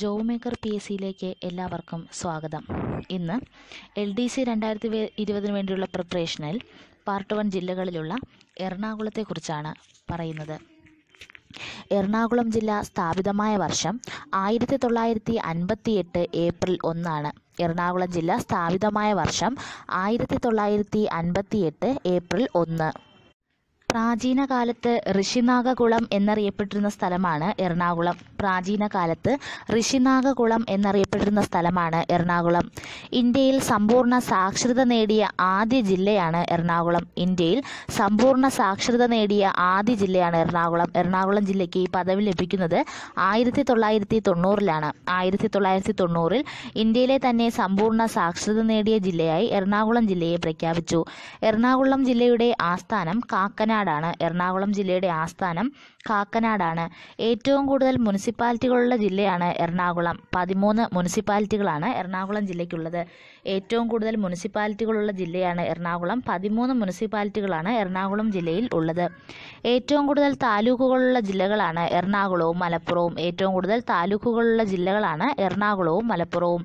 job maker P S സിയിലേക്ക് എല്ലാവർക്കും സ്വാഗതം ഇന്ന് എൽ ഡി സി രണ്ടായിരത്തി ഇരുപതിന് വേണ്ടിയുള്ള പ്രിപ്പറേഷനിൽ പാർട്ട് വൺ ജില്ലകളിലുള്ള എറണാകുളത്തെക്കുറിച്ചാണ് പറയുന്നത് എറണാകുളം ജില്ല സ്ഥാപിതമായ വർഷം ആയിരത്തി തൊള്ളായിരത്തി അൻപത്തി എട്ട് ഏപ്രിൽ ഒന്നാണ് എറണാകുളം ജില്ല സ്ഥാപിതമായ വർഷം ആയിരത്തി തൊള്ളായിരത്തി അൻപത്തി എട്ട് ഏപ്രിൽ ഒന്ന് പ്രാചീന കാലത്ത് ഋഷിനാഗകുളം എന്നറിയപ്പെട്ടിരുന്ന സ്ഥലമാണ് എറണാകുളം പ്രാചീന കാലത്ത് ഋഷിനാഗകുളം എന്നറിയപ്പെട്ടിരുന്ന സ്ഥലമാണ് എറണാകുളം ഇന്ത്യയിൽ സമ്പൂർണ്ണ സാക്ഷരത നേടിയ ആദ്യ ജില്ലയാണ് എറണാകുളം ഇന്ത്യയിൽ സമ്പൂർണ്ണ സാക്ഷരത നേടിയ ആദ്യ ജില്ലയാണ് എറണാകുളം എറണാകുളം ജില്ലയ്ക്ക് ഈ പദവി ലഭിക്കുന്നത് ആയിരത്തി തൊള്ളായിരത്തി തൊണ്ണൂറിലാണ് ആയിരത്തി തൊള്ളായിരത്തി തൊണ്ണൂറിൽ ഇന്ത്യയിലെ തന്നെ സമ്പൂർണ്ണ സാക്ഷരത നേടിയ ജില്ലയായി എറണാകുളം ജില്ലയെ പ്രഖ്യാപിച്ചു എറണാകുളം ജില്ലയുടെ ആസ്ഥാനം കാക്കനാട് കാക്കനാടാണ് എറണാകുളം ജില്ലയുടെ ആസ്ഥാനം കാക്കനാടാണ് ഏറ്റവും കൂടുതൽ മുനിസിപ്പാലിറ്റികളുള്ള ജില്ലയാണ് എറണാകുളം പതിമൂന്ന് മുനിസിപ്പാലിറ്റികളാണ് എറണാകുളം ജില്ലയ്ക്കുള്ളത് ഏറ്റവും കൂടുതൽ മുനിസിപ്പാലിറ്റികളുള്ള ജില്ലയാണ് എറണാകുളം പതിമൂന്ന് മുനിസിപ്പാലിറ്റികളാണ് എറണാകുളം ജില്ലയിൽ ഉള്ളത് ഏറ്റവും കൂടുതൽ താലൂക്കുകളുള്ള ജില്ലകളാണ് എറണാകുളവും മലപ്പുറവും ഏറ്റവും കൂടുതൽ താലൂക്കുകളുള്ള ജില്ലകളാണ് എറണാകുളവും മലപ്പുറവും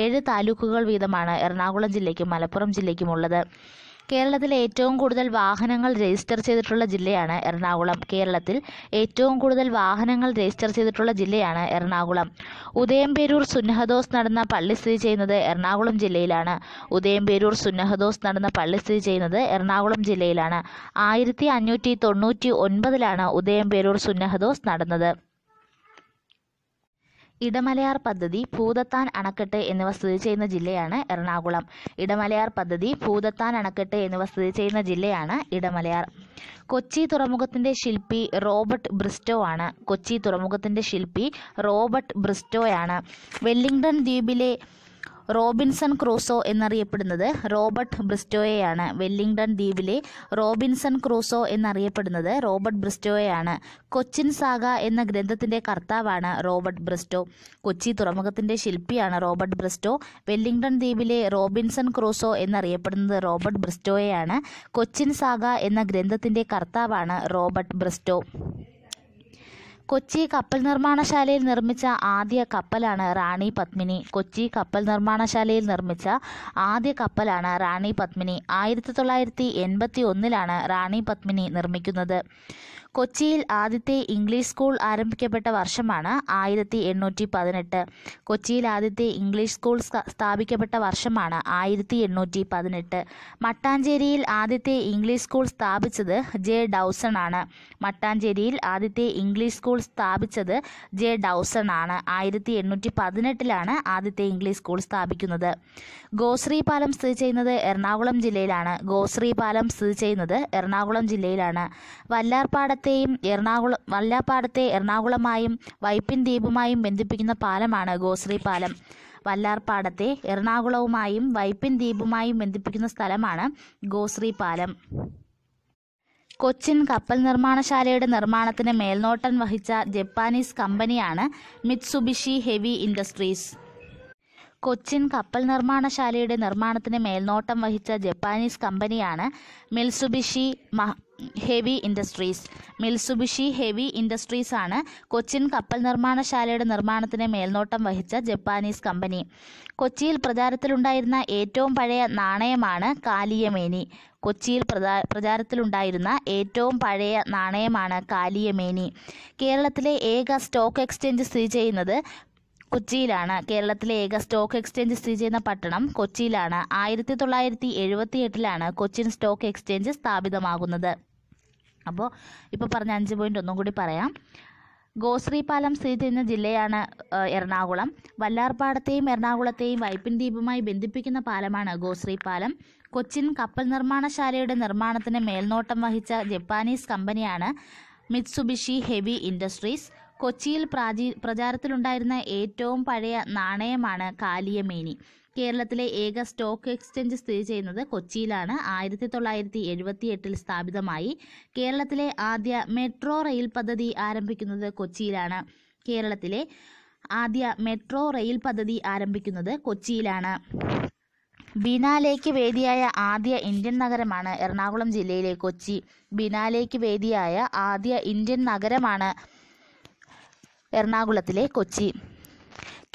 ഏഴ് താലൂക്കുകൾ വീതമാണ് എറണാകുളം ജില്ലയ്ക്കും മലപ്പുറം ജില്ലയ്ക്കുമുള്ളത് കേരളത്തിൽ ഏറ്റവും കൂടുതൽ വാഹനങ്ങൾ രജിസ്റ്റർ ചെയ്തിട്ടുള്ള ജില്ലയാണ് എറണാകുളം കേരളത്തിൽ ഏറ്റവും കൂടുതൽ വാഹനങ്ങൾ രജിസ്റ്റർ ചെയ്തിട്ടുള്ള ജില്ലയാണ് എറണാകുളം ഉദയംപേരൂർ സുന്നഹദോസ് നടന്ന പള്ളി സ്ഥിതി ചെയ്യുന്നത് എറണാകുളം ജില്ലയിലാണ് ഉദയംപേരൂർ സുന്നഹദോസ് നടന്ന പള്ളി സ്ഥിതി ചെയ്യുന്നത് എറണാകുളം ജില്ലയിലാണ് ആയിരത്തി അഞ്ഞൂറ്റി തൊണ്ണൂറ്റി ഒൻപതിലാണ് ഉദയംപേരൂർ സുന്നഹദോസ് നടന്നത് ഇടമലയാർ പദ്ധതി ഭൂതത്താൻ അണക്കെട്ട് എന്നിവ സ്ഥിതി ചെയ്യുന്ന ജില്ലയാണ് എറണാകുളം ഇടമലയാർ പദ്ധതി ഭൂതത്താൻ അണക്കെട്ട് എന്നിവ സ്ഥിതി ചെയ്യുന്ന ജില്ലയാണ് ഇടമലയാർ കൊച്ചി തുറമുഖത്തിന്റെ ശില്പി റോബർട്ട് ബ്രിസ്റ്റോ ആണ് കൊച്ചി തുറമുഖത്തിന്റെ ശില്പി റോബർട്ട് ബ്രിസ്റ്റോയാണ് വെല്ലിംഗ്ടൺ ദ്വീപിലെ റോബിൻസൺ ക്രൂസോ എന്നറിയപ്പെടുന്നത് റോബർട്ട് ബ്രിസ്റ്റോയെയാണ് വെല്ലിംഗ്ടൺ ദ്വീപിലെ റോബിൻസൺ ക്രൂസോ എന്നറിയപ്പെടുന്നത് റോബർട്ട് ബ്രിസ്റ്റോയെയാണ് കൊച്ചിൻ സാഗ എന്ന ഗ്രന്ഥത്തിന്റെ കർത്താവാണ് റോബർട്ട് ബ്രിസ്റ്റോ കൊച്ചി തുറമുഖത്തിന്റെ ശില്പിയാണ് റോബർട്ട് ബ്രിസ്റ്റോ വെല്ലിംഗ്ടൺ ദ്വീപിലെ റോബിൻസൺ ക്രൂസോ എന്നറിയപ്പെടുന്നത് റോബർട്ട് ബ്രിസ്റ്റോയെയാണ് കൊച്ചിൻ സാഗ എന്ന ഗ്രന്ഥത്തിന്റെ കർത്താവാണ് റോബർട്ട് ബ്രിസ്റ്റോ കൊച്ചി കപ്പൽ നിർമ്മാണശാലയിൽ നിർമ്മിച്ച ആദ്യ കപ്പലാണ് റാണി പത്മിനി കൊച്ചി കപ്പൽ നിർമ്മാണശാലയിൽ നിർമ്മിച്ച ആദ്യ കപ്പലാണ് റാണി പത്മിനി ആയിരത്തി തൊള്ളായിരത്തി എൺപത്തി ഒന്നിലാണ് റാണി പത്മിനി നിർമ്മിക്കുന്നത് കൊച്ചിയിൽ ആദ്യത്തെ ഇംഗ്ലീഷ് സ്കൂൾ ആരംഭിക്കപ്പെട്ട വർഷമാണ് ആയിരത്തി എണ്ണൂറ്റി പതിനെട്ട് കൊച്ചിയിൽ ആദ്യത്തെ ഇംഗ്ലീഷ് സ്കൂൾ സ്ഥാപിക്കപ്പെട്ട വർഷമാണ് ആയിരത്തി എണ്ണൂറ്റി പതിനെട്ട് മട്ടാഞ്ചേരിയിൽ ആദ്യത്തെ ഇംഗ്ലീഷ് സ്കൂൾ സ്ഥാപിച്ചത് ജെ ഡൗസൺ ആണ് മട്ടാഞ്ചേരിയിൽ ആദ്യത്തെ ഇംഗ്ലീഷ് സ്കൂൾ സ്ഥാപിച്ചത് ജെ ഡൗസൺ ആണ് ആയിരത്തി എണ്ണൂറ്റി പതിനെട്ടിലാണ് ആദ്യത്തെ ഇംഗ്ലീഷ് സ്കൂൾ സ്ഥാപിക്കുന്നത് ഗോശ്രീ പാലം സ്ഥിതി ചെയ്യുന്നത് എറണാകുളം ജില്ലയിലാണ് ഗോശ്രീ പാലം സ്ഥിതി ചെയ്യുന്നത് എറണാകുളം ജില്ലയിലാണ് വല്ലാർപാടത്ത് എറണാകുളത്തെയും എറണാകുളം വല്ലാപ്പാടത്തെ എറണാകുളമായും വൈപ്പിൻ ദ്വീപുമായും ബന്ധിപ്പിക്കുന്ന പാലമാണ് ഗോശ്രീ പാലം വല്ലാർപ്പാടത്തെ എറണാകുളവുമായും വൈപ്പിൻ ദ്വീപുമായും ബന്ധിപ്പിക്കുന്ന സ്ഥലമാണ് ഗോശ്രീ പാലം കൊച്ചിൻ കപ്പൽ നിർമ്മാണശാലയുടെ നിർമ്മാണത്തിന് മേൽനോട്ടം വഹിച്ച ജപ്പാനീസ് കമ്പനിയാണ് മിത്സുബിഷി ഹെവി ഇൻഡസ്ട്രീസ് കൊച്ചിൻ കപ്പൽ നിർമ്മാണശാലയുടെ നിർമ്മാണത്തിന് മേൽനോട്ടം വഹിച്ച ജപ്പാനീസ് കമ്പനിയാണ് Mitsubishi heavy industries Mitsubishi heavy industries ആണ് കൊച്ചിൻ കപ്പൽ നിർമ്മാണശാലയുടെ നിർമ്മാണത്തിന് മേൽനോട്ടം വഹിച്ച ജപ്പാനീസ് കമ്പനി കൊച്ചിയിൽ പ്രചാരത്തിലുണ്ടായിരുന്ന ഏറ്റവും പഴയ നാണയമാണ് കാലിയമേനി കൊച്ചിയിൽ പ്രചാ പ്രചാരത്തിലുണ്ടായിരുന്ന ഏറ്റവും പഴയ നാണയമാണ് കാലിയമേനി കേരളത്തിലെ ഏക സ്റ്റോക്ക് എക്സ്ചേഞ്ച് സ്ഥിതി ചെയ്യുന്നത് കൊച്ചിയിലാണ് കേരളത്തിലെ ഏക സ്റ്റോക്ക് എക്സ്ചേഞ്ച് സ്ഥിതി ചെയ്യുന്ന പട്ടണം കൊച്ചിയിലാണ് ആയിരത്തി തൊള്ളായിരത്തി എഴുപത്തി എട്ടിലാണ് കൊച്ചിൻ സ്റ്റോക്ക് എക്സ്ചേഞ്ച് സ്ഥാപിതമാകുന്നത് അപ്പോൾ ഇപ്പോൾ പറഞ്ഞ അഞ്ച് പോയിന്റ് ഒന്നും കൂടി പറയാം ഗോശ്രീപാലം സ്ഥിതി ചെയ്യുന്ന ജില്ലയാണ് എറണാകുളം വല്ലാർപാടത്തെയും എറണാകുളത്തെയും വൈപ്പിൻ ദ്വീപുമായി ബന്ധിപ്പിക്കുന്ന പാലമാണ് ഗോശ്രീപാലം കൊച്ചിൻ കപ്പൽ നിർമ്മാണശാലയുടെ നിർമ്മാണത്തിന് മേൽനോട്ടം വഹിച്ച ജപ്പാനീസ് കമ്പനിയാണ് മിത്സുബിഷി ഹെവി ഇൻഡസ്ട്രീസ് കൊച്ചിയിൽ പ്രാചീ പ്രചാരത്തിലുണ്ടായിരുന്ന ഏറ്റവും പഴയ നാണയമാണ് കാലിയമേനി കേരളത്തിലെ ഏക സ്റ്റോക്ക് എക്സ്ചേഞ്ച് സ്ഥിതി ചെയ്യുന്നത് കൊച്ചിയിലാണ് ആയിരത്തി തൊള്ളായിരത്തി എഴുപത്തി എട്ടിൽ സ്ഥാപിതമായി കേരളത്തിലെ ആദ്യ മെട്രോ റെയിൽ പദ്ധതി ആരംഭിക്കുന്നത് കൊച്ചിയിലാണ് കേരളത്തിലെ ആദ്യ മെട്രോ റെയിൽ പദ്ധതി ആരംഭിക്കുന്നത് കൊച്ചിയിലാണ് ബിനാലേക്ക് വേദിയായ ആദ്യ ഇന്ത്യൻ നഗരമാണ് എറണാകുളം ജില്ലയിലെ കൊച്ചി ബിനാലേക്ക് വേദിയായ ആദ്യ ഇന്ത്യൻ നഗരമാണ് എറണാകുളത്തിലെ കൊച്ചി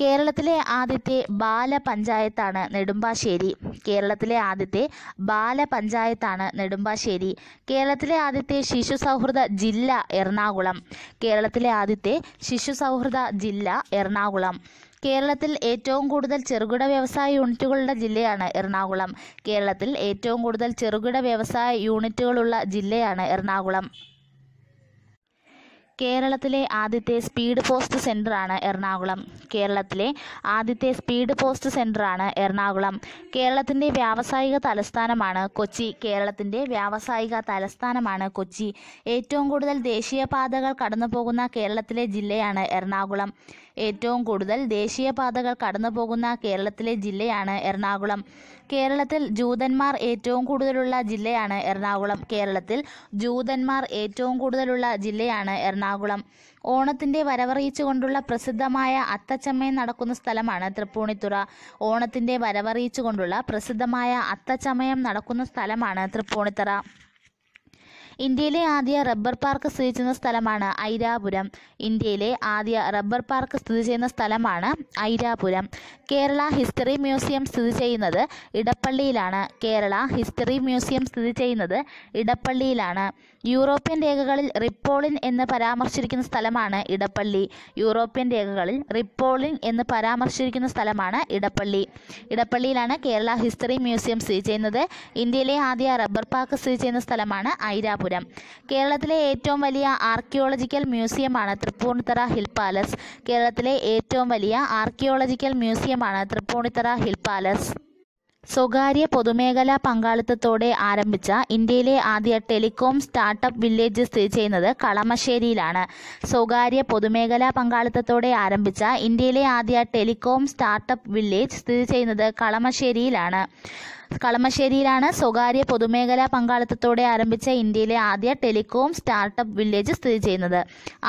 കേരളത്തിലെ ആദ്യത്തെ ബാലപഞ്ചായത്താണ് നെടുമ്പാശ്ശേരി കേരളത്തിലെ ആദ്യത്തെ ബാലപഞ്ചായത്താണ് നെടുമ്പാശ്ശേരി കേരളത്തിലെ ആദ്യത്തെ ശിശു സൗഹൃദ ജില്ല എറണാകുളം കേരളത്തിലെ ആദ്യത്തെ ശിശു സൗഹൃദ ജില്ല എറണാകുളം കേരളത്തിൽ ഏറ്റവും കൂടുതൽ ചെറുകിട വ്യവസായ യൂണിറ്റുകളുള്ള ജില്ലയാണ് എറണാകുളം കേരളത്തിൽ ഏറ്റവും കൂടുതൽ ചെറുകിട വ്യവസായ യൂണിറ്റുകളുള്ള ജില്ലയാണ് എറണാകുളം കേരളത്തിലെ ആദ്യത്തെ സ്പീഡ് പോസ്റ്റ് സെൻ്ററാണ് എറണാകുളം കേരളത്തിലെ ആദ്യത്തെ സ്പീഡ് പോസ്റ്റ് സെൻ്ററാണ് എറണാകുളം കേരളത്തിൻ്റെ വ്യാവസായിക തലസ്ഥാനമാണ് കൊച്ചി കേരളത്തിൻ്റെ വ്യാവസായിക തലസ്ഥാനമാണ് കൊച്ചി ഏറ്റവും കൂടുതൽ ദേശീയപാതകൾ കടന്നു പോകുന്ന കേരളത്തിലെ ജില്ലയാണ് എറണാകുളം ഏറ്റവും കൂടുതൽ ദേശീയപാതകൾ കടന്നുപോകുന്ന കേരളത്തിലെ ജില്ലയാണ് എറണാകുളം കേരളത്തിൽ ജൂതന്മാർ ഏറ്റവും കൂടുതലുള്ള ജില്ലയാണ് എറണാകുളം കേരളത്തിൽ ജൂതന്മാർ ഏറ്റവും കൂടുതലുള്ള ജില്ലയാണ് എറണാകുളം ഓണത്തിൻ്റെ വരവറിയിച്ചുകൊണ്ടുള്ള പ്രസിദ്ധമായ അത്തച്ചമയം നടക്കുന്ന സ്ഥലമാണ് തൃപ്പൂണിത്തുറ ഓണത്തിൻ്റെ വരവറിയിച്ചുകൊണ്ടുള്ള പ്രസിദ്ധമായ അത്തച്ചമയം നടക്കുന്ന സ്ഥലമാണ് തൃപ്പൂണിത്തുറ ഇന്ത്യയിലെ ആദ്യ റബ്ബർ പാർക്ക് സ്ഥിതി ചെയ്യുന്ന സ്ഥലമാണ് ഐരാപുരം ഇന്ത്യയിലെ ആദ്യ റബ്ബർ പാർക്ക് സ്ഥിതി ചെയ്യുന്ന സ്ഥലമാണ് ഐരാപുരം കേരള ഹിസ്റ്ററി മ്യൂസിയം സ്ഥിതി ചെയ്യുന്നത് ഇടപ്പള്ളിയിലാണ് കേരള ഹിസ്റ്ററി മ്യൂസിയം സ്ഥിതി ചെയ്യുന്നത് ഇടപ്പള്ളിയിലാണ് യൂറോപ്യൻ രേഖകളിൽ റിപ്പോളിൻ എന്ന് പരാമർശിച്ചിരിക്കുന്ന സ്ഥലമാണ് ഇടപ്പള്ളി യൂറോപ്യൻ രേഖകളിൽ റിപ്പോളിൻ എന്ന് പരാമർശിച്ചിരിക്കുന്ന സ്ഥലമാണ് ഇടപ്പള്ളി ഇടപ്പള്ളിയിലാണ് കേരള ഹിസ്റ്ററി മ്യൂസിയം സ്ഥിതി ചെയ്യുന്നത് ഇന്ത്യയിലെ ആദ്യ റബ്ബർ പാർക്ക് സ്ഥിതി ചെയ്യുന്ന സ്ഥലമാണ് ഐരാപുരം ഗോപുരം കേരളത്തിലെ ഏറ്റവും വലിയ ആർക്കിയോളജിക്കൽ മ്യൂസിയമാണ് തൃപ്പൂണിത്തറ ഹിൽ പാലസ് കേരളത്തിലെ ഏറ്റവും വലിയ ആർക്കിയോളജിക്കൽ മ്യൂസിയമാണ് തൃപ്പൂണിത്തറ ഹിൽ പാലസ് സ്വകാര്യ പൊതുമേഖലാ പങ്കാളിത്തത്തോടെ ആരംഭിച്ച ഇന്ത്യയിലെ ആദ്യ ടെലികോം സ്റ്റാർട്ടപ്പ് വില്ലേജ് സ്ഥിതി ചെയ്യുന്നത് കളമശ്ശേരിയിലാണ് സ്വകാര്യ പൊതുമേഖലാ പങ്കാളിത്തത്തോടെ ആരംഭിച്ച ഇന്ത്യയിലെ ആദ്യ ടെലികോം സ്റ്റാർട്ടപ്പ് വില്ലേജ് സ്ഥിതി ചെയ്യുന്നത് കളമശ്ശേരിയിലാണ് കളമശ്ശേരിയിലാണ് സ്വകാര്യ പൊതുമേഖലാ പങ്കാളിത്തത്തോടെ ആരംഭിച്ച ഇന്ത്യയിലെ ആദ്യ ടെലികോം സ്റ്റാർട്ടപ്പ് വില്ലേജ് സ്ഥിതി ചെയ്യുന്നത്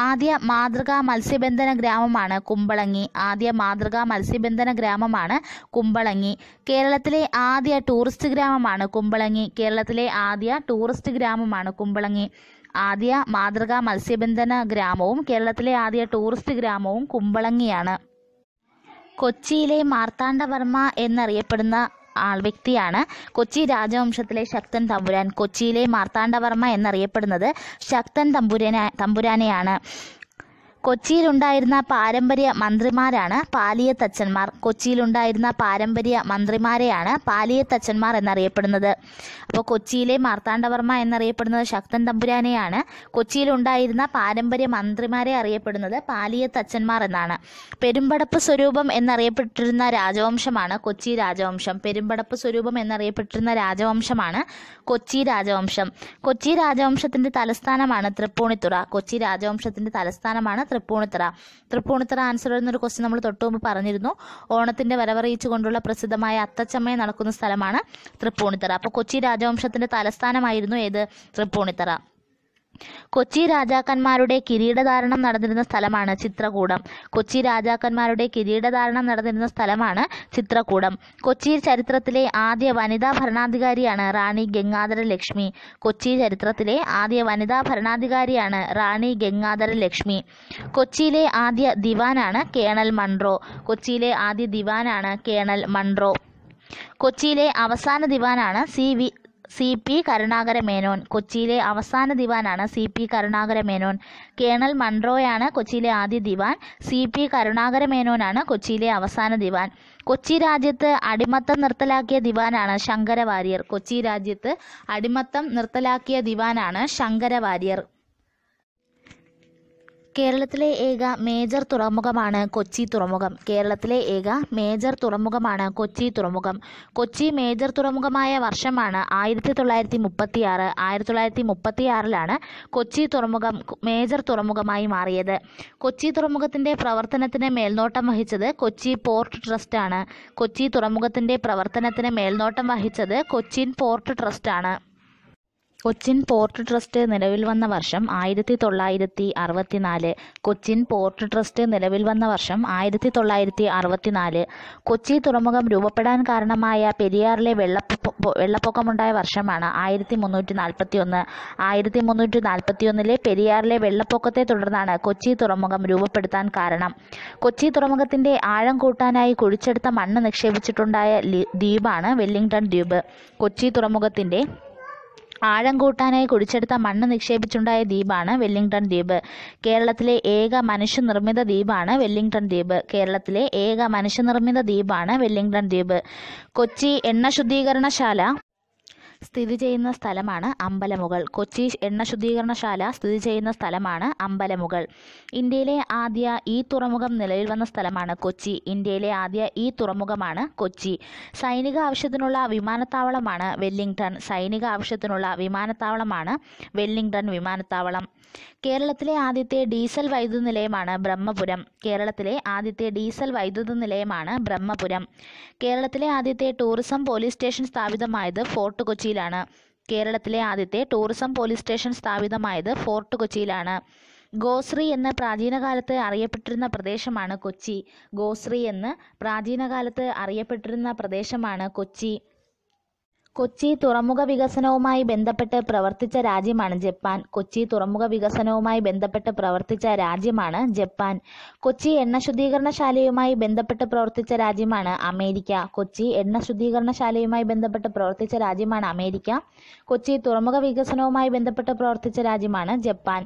ആദ്യ മാതൃകാ മത്സ്യബന്ധന ഗ്രാമമാണ് കുമ്പളങ്ങി ആദ്യ മാതൃകാ മത്സ്യബന്ധന ഗ്രാമമാണ് കുമ്പളങ്ങി കേരളത്തിലെ ആദ്യ ടൂറിസ്റ്റ് ഗ്രാമമാണ് കുമ്പളങ്ങി കേരളത്തിലെ ആദ്യ ടൂറിസ്റ്റ് ഗ്രാമമാണ് കുമ്പളങ്ങി ആദ്യ മാതൃകാ മത്സ്യബന്ധന ഗ്രാമവും കേരളത്തിലെ ആദ്യ ടൂറിസ്റ്റ് ഗ്രാമവും കുമ്പളങ്ങിയാണ് കൊച്ചിയിലെ മാർത്താണ്ഡവർമ്മ എന്നറിയപ്പെടുന്ന ആൾ വ്യക്തിയാണ് കൊച്ചി രാജവംശത്തിലെ ശക്തൻ തമ്പുരാൻ കൊച്ചിയിലെ മാർത്താണ്ഡവർമ്മ എന്നറിയപ്പെടുന്നത് ശക്തൻ തമ്പുരനെ തമ്പുരാനെയാണ് കൊച്ചിയിലുണ്ടായിരുന്ന പാരമ്പര്യ മന്ത്രിമാരാണ് പാലിയത്തച്ഛന്മാർ കൊച്ചിയിലുണ്ടായിരുന്ന പാരമ്പര്യ മന്ത്രിമാരെയാണ് പാലിയത്തച്ഛന്മാർ എന്നറിയപ്പെടുന്നത് അപ്പോൾ കൊച്ചിയിലെ മാർത്താണ്ഡവർമ്മ എന്നറിയപ്പെടുന്നത് ശക്തൻ തമ്പുരാനെയാണ് കൊച്ചിയിലുണ്ടായിരുന്ന പാരമ്പര്യ മന്ത്രിമാരെ അറിയപ്പെടുന്നത് പാലിയത്തച്ഛന്മാർ എന്നാണ് പെരുമ്പടപ്പ് സ്വരൂപം എന്നറിയപ്പെട്ടിരുന്ന രാജവംശമാണ് കൊച്ചി രാജവംശം പെരുമ്പടപ്പ് സ്വരൂപം എന്നറിയപ്പെട്ടിരുന്ന രാജവംശമാണ് കൊച്ചി രാജവംശം കൊച്ചി രാജവംശത്തിൻ്റെ തലസ്ഥാനമാണ് തൃപ്പൂണിത്തുറ കൊച്ചി രാജവംശത്തിൻ്റെ തലസ്ഥാനമാണ് തൃപ്പൂണിത്തറ തൃപ്പൂണിത്തറ ആൻസർ എന്നൊരു ക്വസ്റ്റ്യൻ നമ്മൾ തൊട്ടു മുമ്പ് പറഞ്ഞിരുന്നു വരവറിയിച്ചു വരവറിയിച്ചുകൊണ്ടുള്ള പ്രസിദ്ധമായ അത്തച്ചമ്മയെ നടക്കുന്ന സ്ഥലമാണ് തൃപ്പൂണിത്തറ അപ്പോൾ കൊച്ചി രാജവംശത്തിന്റെ തലസ്ഥാനമായിരുന്നു ഏത് തൃപ്പൂണിത്തറ കൊച്ചി രാജാക്കന്മാരുടെ കിരീടധാരണം നടന്നിരുന്ന സ്ഥലമാണ് ചിത്രകൂടം കൊച്ചി രാജാക്കന്മാരുടെ കിരീടധാരണം നടന്നിരുന്ന സ്ഥലമാണ് ചിത്രകൂടം കൊച്ചി ചരിത്രത്തിലെ ആദ്യ വനിതാ ഭരണാധികാരിയാണ് റാണി ഗംഗാധര ലക്ഷ്മി കൊച്ചി ചരിത്രത്തിലെ ആദ്യ വനിതാ ഭരണാധികാരിയാണ് റാണി ഗംഗാധര ലക്ഷ്മി കൊച്ചിയിലെ ആദ്യ ദിവാനാണ് കേണൽ മൺറോ കൊച്ചിയിലെ ആദ്യ ദിവാനാണ് കേണൽ മൺറോ കൊച്ചിയിലെ അവസാന ദിവാനാണ് C V C P Karunakara Menon കൊച്ചിയിലെ അവസാന ദിവാനാണ് C P Karunakara Menon colonel മൺട്രോയാണ് കൊച്ചിയിലെ ആദ്യ ദിവാൻ സി പി കരുണാകര മേനോനാണ് കൊച്ചിയിലെ അവസാന ദിവാൻ കൊച്ചി രാജ്യത്ത് അടിമത്തം നിർത്തലാക്കിയ ദിവാനാണ് ശങ്കര വാര്യർ കൊച്ചി രാജ്യത്ത് അടിമത്തം നിർത്തലാക്കിയ ദിവാനാണ് ശങ്കര വാര്യർ കേരളത്തിലെ ഏക മേജർ തുറമുഖമാണ് കൊച്ചി തുറമുഖം കേരളത്തിലെ ഏക മേജർ തുറമുഖമാണ് കൊച്ചി തുറമുഖം കൊച്ചി മേജർ തുറമുഖമായ വർഷമാണ് ആയിരത്തി തൊള്ളായിരത്തി ആറ് ആയിരത്തി തൊള്ളായിരത്തി ആറിലാണ് കൊച്ചി തുറമുഖം മേജർ തുറമുഖമായി മാറിയത് കൊച്ചി തുറമുഖത്തിൻ്റെ പ്രവർത്തനത്തിന് മേൽനോട്ടം വഹിച്ചത് കൊച്ചി പോർട്ട് ട്രസ്റ്റാണ് കൊച്ചി തുറമുഖത്തിൻ്റെ പ്രവർത്തനത്തിന് മേൽനോട്ടം വഹിച്ചത് കൊച്ചിൻ പോർട്ട് ട്രസ്റ്റാണ് കൊച്ചിൻ പോർട്ട് ട്രസ്റ്റ് നിലവിൽ വന്ന വർഷം ആയിരത്തി തൊള്ളായിരത്തി അറുപത്തിനാല് കൊച്ചിൻ പോർട്ട് ട്രസ്റ്റ് നിലവിൽ വന്ന വർഷം ആയിരത്തി തൊള്ളായിരത്തി അറുപത്തിനാല് കൊച്ചി തുറമുഖം രൂപപ്പെടാൻ കാരണമായ പെരിയാറിലെ വെള്ളപ്പൊ വെള്ളപ്പൊക്കമുണ്ടായ വർഷമാണ് ആയിരത്തി മുന്നൂറ്റി നാൽപ്പത്തി ഒന്ന് ആയിരത്തി മുന്നൂറ്റി നാൽപ്പത്തി ഒന്നിലെ പെരിയാറിലെ വെള്ളപ്പൊക്കത്തെ തുടർന്നാണ് കൊച്ചി തുറമുഖം രൂപപ്പെടുത്താൻ കാരണം കൊച്ചി തുറമുഖത്തിന്റെ ആഴം കൂട്ടാനായി കുഴിച്ചെടുത്ത മണ്ണ് നിക്ഷേപിച്ചിട്ടുണ്ടായ ദ്വീപാണ് വെല്ലിംഗ്ടൺ ദ്വീപ് കൊച്ചി തുറമുഖത്തിന്റെ ആഴം കൂട്ടാനായി കുഴിച്ചെടുത്ത മണ്ണ് നിക്ഷേപിച്ചുണ്ടായ ദ്വീപാണ് വെല്ലിംഗ്ടൺ ദ്വീപ് കേരളത്തിലെ ഏക മനുഷ്യനിർമ്മിത ദ്വീപാണ് വെല്ലിംഗ്ടൺ ദ്വീപ് കേരളത്തിലെ ഏക മനുഷ്യനിർമ്മിത ദ്വീപാണ് വെല്ലിംഗ്ടൺ ദ്വീപ് കൊച്ചി എണ്ണ ശുദ്ധീകരണശാല സ്ഥിതി ചെയ്യുന്ന സ്ഥലമാണ് അമ്പലമുകൾ കൊച്ചി എണ്ണ ശുദ്ധീകരണശാല സ്ഥിതി ചെയ്യുന്ന സ്ഥലമാണ് അമ്പലമുകൾ ഇന്ത്യയിലെ ആദ്യ ഈ തുറമുഖം നിലവിൽ വന്ന സ്ഥലമാണ് കൊച്ചി ഇന്ത്യയിലെ ആദ്യ ഈ തുറമുഖമാണ് കൊച്ചി സൈനിക ആവശ്യത്തിനുള്ള വിമാനത്താവളമാണ് വെല്ലിംഗ്ടൺ സൈനിക ആവശ്യത്തിനുള്ള വിമാനത്താവളമാണ് വെല്ലിംഗ്ടൺ വിമാനത്താവളം കേരളത്തിലെ ആദ്യത്തെ ഡീസൽ വൈദ്യുത നിലയമാണ് ബ്രഹ്മപുരം കേരളത്തിലെ ആദ്യത്തെ ഡീസൽ വൈദ്യുത നിലയമാണ് ബ്രഹ്മപുരം കേരളത്തിലെ ആദ്യത്തെ ടൂറിസം പോലീസ് സ്റ്റേഷൻ സ്ഥാപിതമായത് ഫോർട്ട് കൊച്ചി കൊച്ചിയിലാണ് കേരളത്തിലെ ആദ്യത്തെ ടൂറിസം പോലീസ് സ്റ്റേഷൻ സ്ഥാപിതമായത് ഫോർട്ട് കൊച്ചിയിലാണ് ഗോശ്രീ എന്ന് പ്രാചീനകാലത്ത് അറിയപ്പെട്ടിരുന്ന പ്രദേശമാണ് കൊച്ചി ഗോശ്രീ എന്ന് പ്രാചീനകാലത്ത് അറിയപ്പെട്ടിരുന്ന പ്രദേശമാണ് കൊച്ചി കൊച്ചി തുറമുഖ വികസനവുമായി ബന്ധപ്പെട്ട് പ്രവർത്തിച്ച രാജ്യമാണ് ജപ്പാൻ കൊച്ചി തുറമുഖ വികസനവുമായി ബന്ധപ്പെട്ട് പ്രവർത്തിച്ച രാജ്യമാണ് ജപ്പാൻ കൊച്ചി എണ്ണ ശുദ്ധീകരണശാലയുമായി ബന്ധപ്പെട്ട് പ്രവർത്തിച്ച രാജ്യമാണ് അമേരിക്ക കൊച്ചി എണ്ണ ശുദ്ധീകരണശാലയുമായി ബന്ധപ്പെട്ട് പ്രവർത്തിച്ച രാജ്യമാണ് അമേരിക്ക കൊച്ചി തുറമുഖ വികസനവുമായി ബന്ധപ്പെട്ട് പ്രവർത്തിച്ച രാജ്യമാണ് ജപ്പാൻ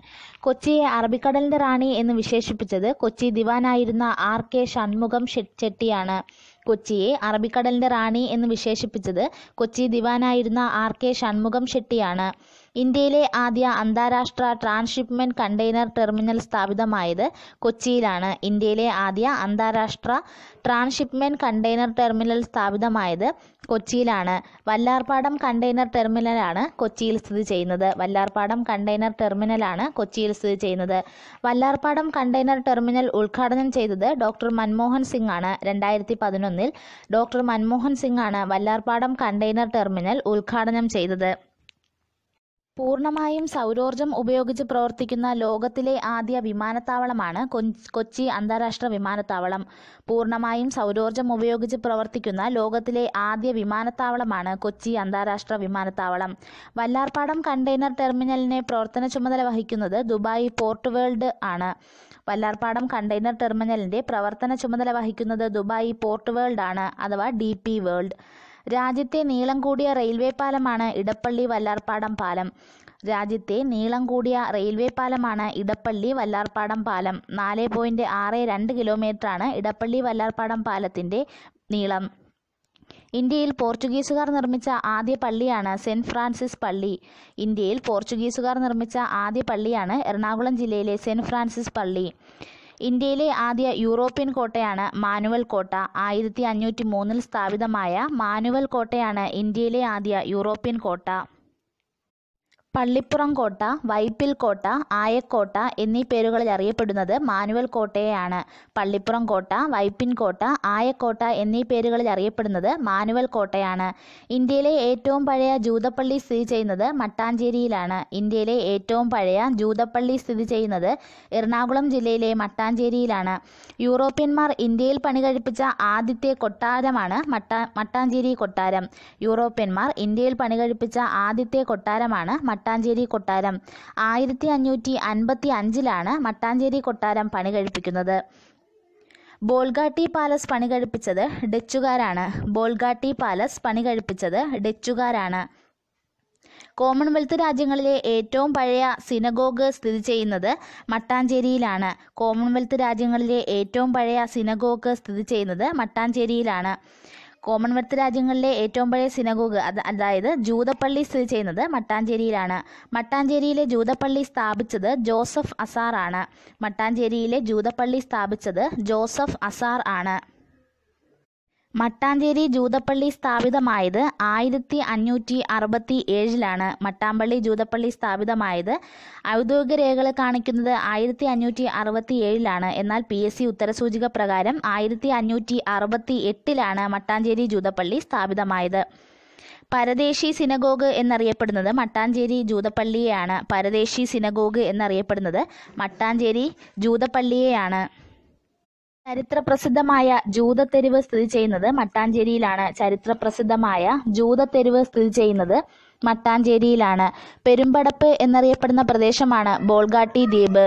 കൊച്ചിയെ അറബിക്കടലിന്റെ റാണി എന്ന് വിശേഷിപ്പിച്ചത് കൊച്ചി ദിവാനായിരുന്ന ആർ കെ ഷൺമുഖം ചെട്ടിയാണ് കൊച്ചിയെ അറബിക്കടലിന്റെ റാണി എന്ന് വിശേഷിപ്പിച്ചത് കൊച്ചി ദിവാനായിരുന്ന ആർ കെ ഷൺമുഖം ഷെട്ടിയാണ് ഇന്ത്യയിലെ ആദ്യ അന്താരാഷ്ട്ര ട്രാൻസ്ഷിപ്മെന്റ് കണ്ടെയ്നർ ടെർമിനൽ സ്ഥാപിതമായത് കൊച്ചിയിലാണ് ഇന്ത്യയിലെ ആദ്യ അന്താരാഷ്ട്ര ട്രാൻസ്ഷിപ്മെന്റ് കണ്ടെയ്നർ ടെർമിനൽ സ്ഥാപിതമായത് കൊച്ചിയിലാണ് വല്ലാർപാടം കണ്ടെയ്നർ ടെർമിനലാണ് കൊച്ചിയിൽ സ്ഥിതി ചെയ്യുന്നത് വല്ലാർപാടം കണ്ടെയ്നർ ടെർമിനലാണ് കൊച്ചിയിൽ സ്ഥിതി ചെയ്യുന്നത് വല്ലാർപാടം കണ്ടെയ്നർ ടെർമിനൽ ഉദ്ഘാടനം ചെയ്തത് ഡോക്ടർ മൻമോഹൻ സിംഗ് ആണ് രണ്ടായിരത്തി പതിനൊന്നിൽ ഡോക്ടർ മൻമോഹൻ സിംഗ് ആണ് വല്ലാർപാടം കണ്ടെയ്നർ ടെർമിനൽ ഉദ്ഘാടനം ചെയ്തത് പൂർണ്ണമായും സൗരോർജം ഉപയോഗിച്ച് പ്രവർത്തിക്കുന്ന ലോകത്തിലെ ആദ്യ വിമാനത്താവളമാണ് കൊച്ചി അന്താരാഷ്ട്ര വിമാനത്താവളം പൂർണ്ണമായും സൗരോർജം ഉപയോഗിച്ച് പ്രവർത്തിക്കുന്ന ലോകത്തിലെ ആദ്യ വിമാനത്താവളമാണ് കൊച്ചി അന്താരാഷ്ട്ര വിമാനത്താവളം വല്ലാർപാടം കണ്ടെയ്നർ ടെർമിനലിനെ പ്രവർത്തന ചുമതല വഹിക്കുന്നത് ദുബായ് പോർട്ട് വേൾഡ് ആണ് വല്ലാർപാടം കണ്ടെയ്നർ ടെർമിനലിന്റെ പ്രവർത്തന ചുമതല വഹിക്കുന്നത് ദുബായ് പോർട്ട് വേൾഡ് ആണ് അഥവാ ഡി വേൾഡ് രാജ്യത്തെ നീളം കൂടിയ റെയിൽവേ പാലമാണ് ഇടപ്പള്ളി വല്ലാർപാടം പാലം രാജ്യത്തെ നീളം കൂടിയ റെയിൽവേ പാലമാണ് ഇടപ്പള്ളി വല്ലാർപാടം പാലം നാല് പോയിൻറ്റ് ആറ് രണ്ട് കിലോമീറ്ററാണ് ഇടപ്പള്ളി വല്ലാർപാടം പാലത്തിൻ്റെ നീളം ഇന്ത്യയിൽ പോർച്ചുഗീസുകാർ നിർമ്മിച്ച ആദ്യ പള്ളിയാണ് സെൻറ് ഫ്രാൻസിസ് പള്ളി ഇന്ത്യയിൽ പോർച്ചുഗീസുകാർ നിർമ്മിച്ച ആദ്യ പള്ളിയാണ് എറണാകുളം ജില്ലയിലെ സെൻറ് ഫ്രാൻസിസ് പള്ളി ഇന്ത്യയിലെ ആദ്യ യൂറോപ്യൻ കോട്ടയാണ് മാനുവൽ കോട്ട ആയിരത്തി അഞ്ഞൂറ്റി മൂന്നിൽ സ്ഥാപിതമായ മാനുവൽ കോട്ടയാണ് ഇന്ത്യയിലെ ആദ്യ യൂറോപ്യൻ കോട്ട പള്ളിപ്പുറം കോട്ട വൈപ്പിൽ കോട്ട ആയക്കോട്ട എന്നീ പേരുകളിൽ അറിയപ്പെടുന്നത് മാനുവൽ കോട്ടയെയാണ് പള്ളിപ്പുറം കോട്ട വൈപ്പിൻ കോട്ട ആയക്കോട്ട എന്നീ പേരുകളിൽ അറിയപ്പെടുന്നത് മാനുവൽ കോട്ടയാണ് ഇന്ത്യയിലെ ഏറ്റവും പഴയ ജൂതപ്പള്ളി സ്ഥിതി ചെയ്യുന്നത് മട്ടാഞ്ചേരിയിലാണ് ഇന്ത്യയിലെ ഏറ്റവും പഴയ ജൂതപ്പള്ളി സ്ഥിതി ചെയ്യുന്നത് എറണാകുളം ജില്ലയിലെ മട്ടാഞ്ചേരിയിലാണ് യൂറോപ്യന്മാർ ഇന്ത്യയിൽ പണികഴിപ്പിച്ച ആദ്യത്തെ കൊട്ടാരമാണ് മട്ടാ മട്ടാഞ്ചേരി കൊട്ടാരം യൂറോപ്യന്മാർ ഇന്ത്യയിൽ പണികഴിപ്പിച്ച ആദ്യത്തെ കൊട്ടാരമാണ് മട്ടാ മട്ടാഞ്ചേരി കൊട്ടാരം ആയിരത്തി അഞ്ഞൂറ്റി അൻപത്തി അഞ്ചിലാണ് മട്ടാഞ്ചേരി കൊട്ടാരം പണി കഴിപ്പിക്കുന്നത് ബോൾഗാട്ടി പാലസ് പണി കഴിപ്പിച്ചത് ഡച്ചുകാരാണ് ബോൾഗാട്ടി പാലസ് പണി കഴിപ്പിച്ചത് ഡച്ചുകാരാണ് കോമൺവെൽത്ത് രാജ്യങ്ങളിലെ ഏറ്റവും പഴയ സിനഗോഗ് സ്ഥിതി ചെയ്യുന്നത് മട്ടാഞ്ചേരിയിലാണ് കോമൺവെൽത്ത് രാജ്യങ്ങളിലെ ഏറ്റവും പഴയ സിനഗോഗ് സ്ഥിതി ചെയ്യുന്നത് മട്ടാഞ്ചേരിയിലാണ് കോമൺവെൽത്ത് രാജ്യങ്ങളിലെ ഏറ്റവും പഴയ സിനഗോഗ് അതായത് ജൂതപ്പള്ളി സ്ഥിതി ചെയ്യുന്നത് മട്ടാഞ്ചേരിയിലാണ് മട്ടാഞ്ചേരിയിലെ ജൂതപ്പള്ളി സ്ഥാപിച്ചത് ജോസഫ് അസാർ ആണ് മട്ടാഞ്ചേരിയിലെ ജൂതപ്പള്ളി സ്ഥാപിച്ചത് ജോസഫ് അസാർ ആണ് മട്ടാഞ്ചേരി ജൂതപ്പള്ളി സ്ഥാപിതമായത് ആയിരത്തി അഞ്ഞൂറ്റി അറുപത്തി ഏഴിലാണ് മട്ടാമ്പള്ളി ജൂതപ്പള്ളി സ്ഥാപിതമായത് ഔദ്യോഗിക രേഖകൾ കാണിക്കുന്നത് ആയിരത്തി അഞ്ഞൂറ്റി അറുപത്തി ഏഴിലാണ് എന്നാൽ പി എസ് സി ഉത്തരസൂചിക പ്രകാരം ആയിരത്തി അഞ്ഞൂറ്റി അറുപത്തി എട്ടിലാണ് മട്ടാഞ്ചേരി ജൂതപ്പള്ളി സ്ഥാപിതമായത് പരദേശി സിനഗോഗ് എന്നറിയപ്പെടുന്നത് മട്ടാഞ്ചേരി ജൂതപ്പള്ളിയെയാണ് പരദേശി സിനഗോഗ് എന്നറിയപ്പെടുന്നത് മട്ടാഞ്ചേരി ജൂതപ്പള്ളിയെയാണ് ചരിത്രപ്രസിദ്ധമായ ജൂതത്തെരുവ് സ്ഥിതി ചെയ്യുന്നത് മട്ടാഞ്ചേരിയിലാണ് ചരിത്രപ്രസിദ്ധമായ ജൂതത്തെരുവ് സ്ഥിതി ചെയ്യുന്നത് മട്ടാഞ്ചേരിയിലാണ് പെരുമ്പടപ്പ് എന്നറിയപ്പെടുന്ന പ്രദേശമാണ് ബോൾഗാട്ടി ദ്വീപ്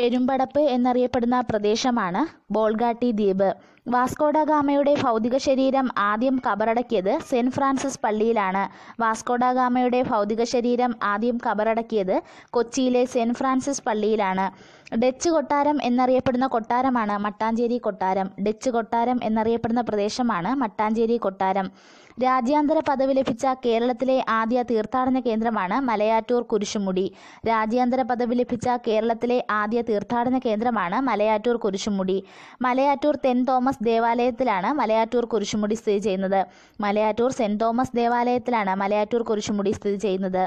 പെരുമ്പടപ്പ് എന്നറിയപ്പെടുന്ന പ്രദേശമാണ് ബോൾഗാട്ടി ദ്വീപ് വാസ്കോഡാഗാമയുടെ ഭൗതിക ശരീരം ആദ്യം കബറടക്കിയത് സെന്റ് ഫ്രാൻസിസ് പള്ളിയിലാണ് വാസ്കോഡാഗാമയുടെ ഭൗതിക ശരീരം ആദ്യം കബറടക്കിയത് കൊച്ചിയിലെ സെന്റ് ഫ്രാൻസിസ് പള്ളിയിലാണ് ഡച്ച് കൊട്ടാരം എന്നറിയപ്പെടുന്ന കൊട്ടാരമാണ് മട്ടാഞ്ചേരി കൊട്ടാരം ഡച്ച് കൊട്ടാരം എന്നറിയപ്പെടുന്ന പ്രദേശമാണ് മട്ടാഞ്ചേരി കൊട്ടാരം രാജ്യാന്തര പദവി ലഭിച്ച കേരളത്തിലെ ആദ്യ തീർത്ഥാടന കേന്ദ്രമാണ് മലയാറ്റൂർ കുരിശുമുടി രാജ്യാന്തര പദവി ലഭിച്ച കേരളത്തിലെ ആദ്യ തീർത്ഥാടന കേന്ദ്രമാണ് മലയാറ്റൂർ കുരിശുമുടി മലയാറ്റൂർ തെൻ തോമസ് ദേവാലയത്തിലാണ് മലയാറ്റൂർ കുരിശുമുടി സ്ഥിതി ചെയ്യുന്നത് മലയാറ്റൂർ സെൻറ് തോമസ് ദേവാലയത്തിലാണ് മലയാറ്റൂർ കുരിശുമുടി സ്ഥിതി ചെയ്യുന്നത്